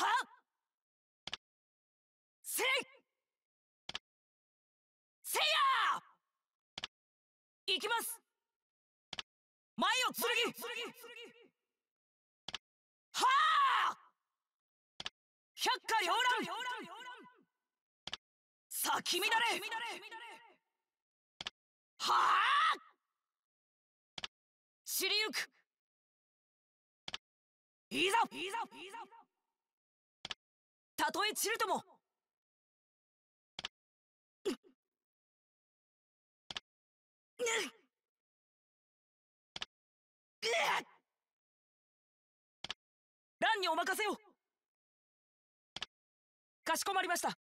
はせいせいやいきます前を剣はあ百花繚乱さあ君だれ君だれはあ散りゆくいざいざいざたとえ散るともランにお任せをかしこまりました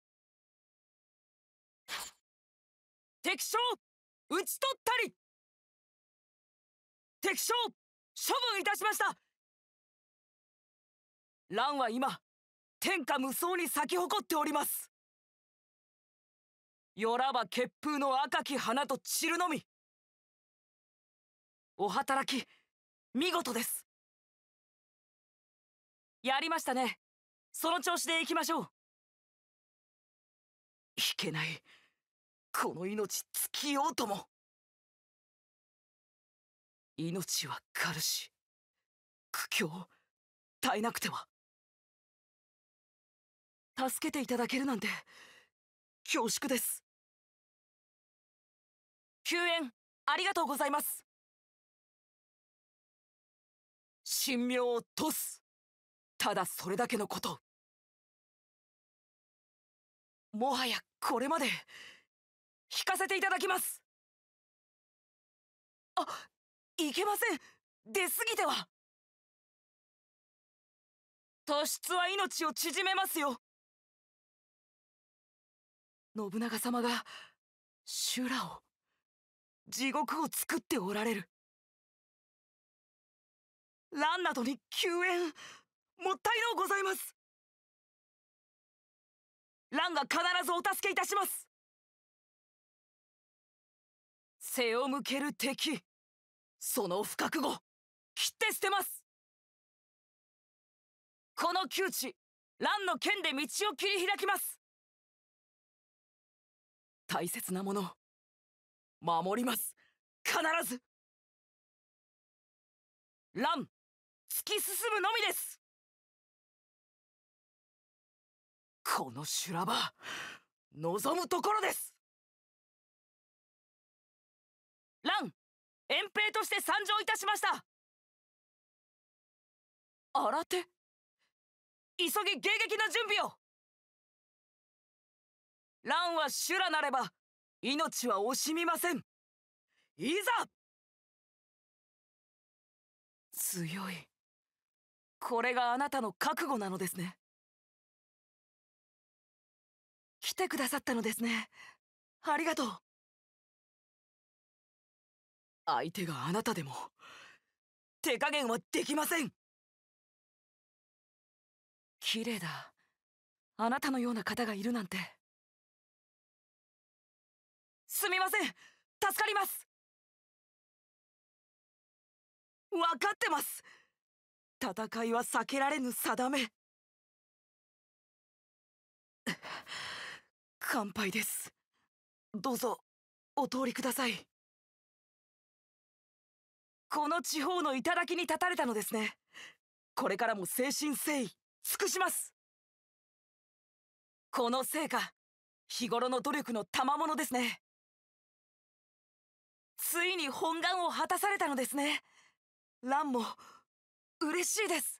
敵将討ち取ったり敵将処分いたしましたランは今天下無双に咲き誇っておりますよらば血風の赤き花と散るのみお働き見事ですやりましたねその調子でいきましょういけないこの命尽きようとも命は軽し苦境耐えなくては助けていただけるなんて恐縮です救援ありがとうございます神妙をとすただそれだけのこともはやこれまで引かせていただきますあいけません出すぎては突出は命を縮めますよ信長様が修羅を地獄を作っておられる蘭などに救援もったいのうございます蘭が必ずお助けいたします背を向ける敵その不覚悟切って捨てますこの窮地蘭の剣で道を切り開きます大切なもの守ります必ずラン突き進むのみですこの修羅場望むところですラン遠兵として参上いたしました新て急ぎ迎撃の準備を乱は修羅なれば命は惜しみませんいざ強いこれがあなたの覚悟なのですね来てくださったのですねありがとう相手があなたでも手加減はできません綺麗だあなたのような方がいるなんてすみません助かります分かってます戦いは避けられぬ定め乾杯ですどうぞお通りくださいこの地方の頂に立たれたのですねこれからも誠心誠意尽くしますこの成果日頃の努力の賜物ですねついに本願を果たされたのですね。ランも、嬉しいです。